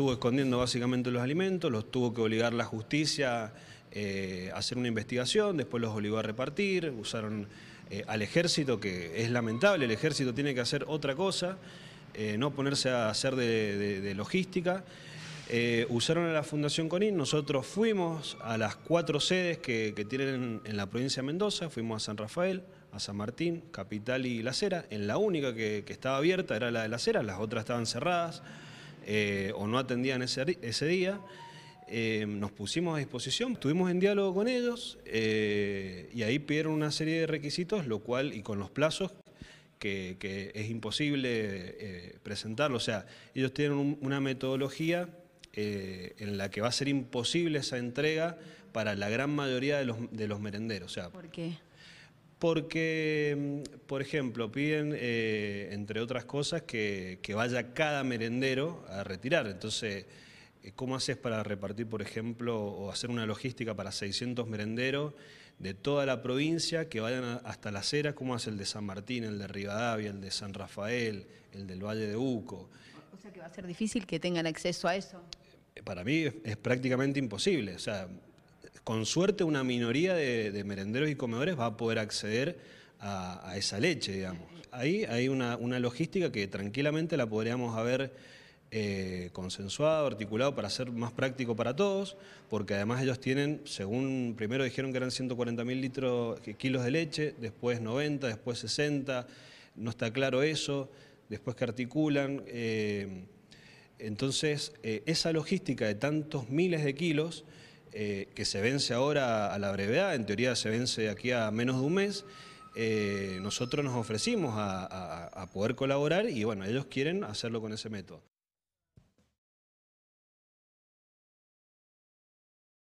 estuvo escondiendo básicamente los alimentos, los tuvo que obligar la justicia eh, a hacer una investigación, después los obligó a repartir, usaron eh, al ejército, que es lamentable, el ejército tiene que hacer otra cosa, eh, no ponerse a hacer de, logística. usaron a la Fundación Conin, nosotros fuimos a las cuatro sedes que, tienen en, la provincia de Mendoza, fuimos a San Rafael, a San Martín, Capital y La Cera, en la única que, que estaba abierta era la de La Cera, las otras estaban cerradas. Eh, o no atendían ese, ese día. Eh, nos pusimos a disposición, estuvimos en diálogo con ellos eh, y ahí pidieron una serie de requisitos, lo cual, y con los plazos, que, es imposible presentarlo. O sea, ellos tienen una metodología en la que va a ser imposible esa entrega para la gran mayoría de los, de los merenderos. sea, ¿Por qué? Porque, mm, por ejemplo, piden, eh, entre otras cosas, que, vaya cada merendero a retirar. Entonces, eh, ¿cómo haces para repartir, por ejemplo, o hacer una logística para 600 merenderos de toda la provincia que vayan hasta la acera? ¿Cómo hace el de San Martín, el de Rivadavia, el de San Rafael, el del Valle de Uco? O sea que va a ser difícil que tengan acceso a eso. Eh, para mí es, es prácticamente imposible. O sea, con suerte una minoría de, merenderos y comedores va a poder acceder a, esa leche, digamos. Ahí hay una, logística que tranquilamente la podríamos haber eh, consensuado, articulado para ser más práctico para todos, porque además ellos tienen, según primero dijeron que eran 140 mil litros, kilos de leche, después 90, después 60, no está claro eso, después que articulan. Eh, entonces, eh, esa logística de tantos miles de kilos eh, que se vence ahora a la brevedad, en teoría se vence aquí a menos de un mes, eh, nosotros nos ofrecimos a, a poder colaborar y bueno, ellos quieren hacerlo con ese método.